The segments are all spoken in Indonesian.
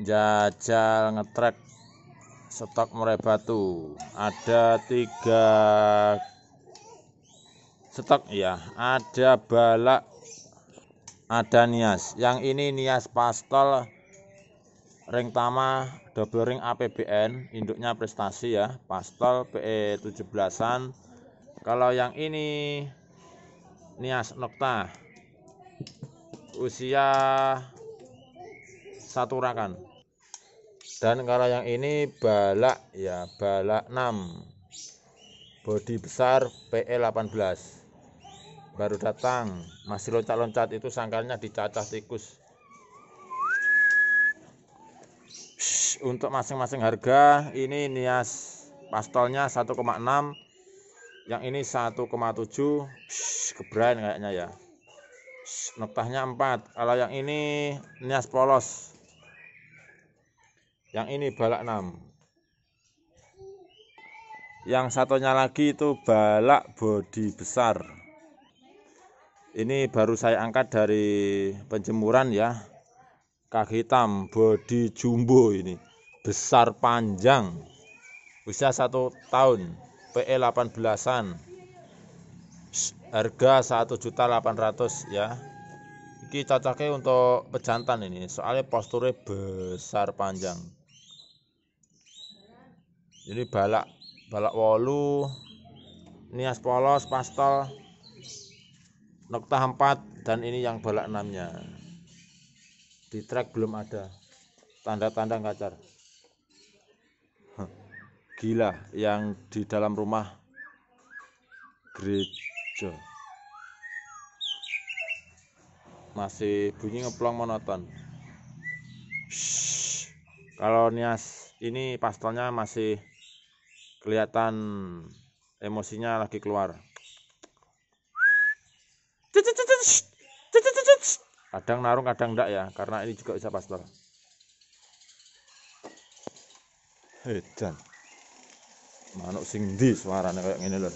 jajal ngetrek stok murai batu ada tiga stok ya ada balak ada nias yang ini nias pastel ring tama double ring APBN induknya prestasi ya pastel PE 17an kalau yang ini nias nokta usia satu rakan dan kalau yang ini balak ya balak 6 bodi besar PE18 baru datang masih loncat-loncat itu sangkarnya dicacah tikus untuk masing-masing harga ini nias pastolnya 1,6 yang ini 1,7 kebran kayaknya ya Shhh, noktahnya 4 kalau yang ini nias polos yang ini balak 6. Yang satunya lagi itu balak bodi besar. Ini baru saya angkat dari penjemuran ya. Kaki hitam bodi jumbo ini. Besar panjang. Usia satu tahun. PE 18-an. Harga 1.800 ya Kita cocoknya untuk pejantan ini soalnya posturnya besar panjang ini balak balak wolu nias polos pastel, nokta 4 dan ini yang balak 6 nya di track belum ada tanda-tanda kacar gila yang di dalam rumah gereja masih bunyi ngeplong monoton kalau nias ini pastelnya masih kelihatan emosinya lagi keluar kadang narung kadang enggak ya karena ini juga bisa pastor edan manuk sing di suaranya kayak gini loh.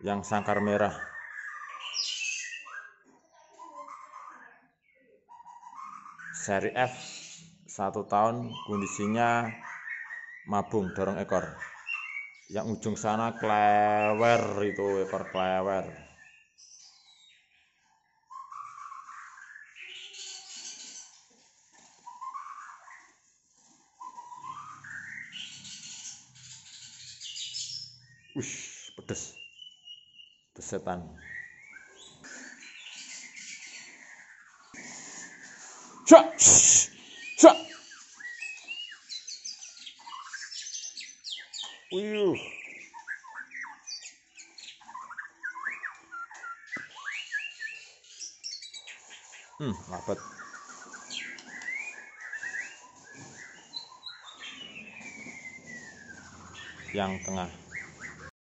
yang sangkar merah seri F satu tahun kondisinya mabung dorong ekor yang ujung sana klewer itu ekor klewer Ush, pedes. Pesetan. Cok. Cok. Uyuh. Hmm, lapet. Yang tengah.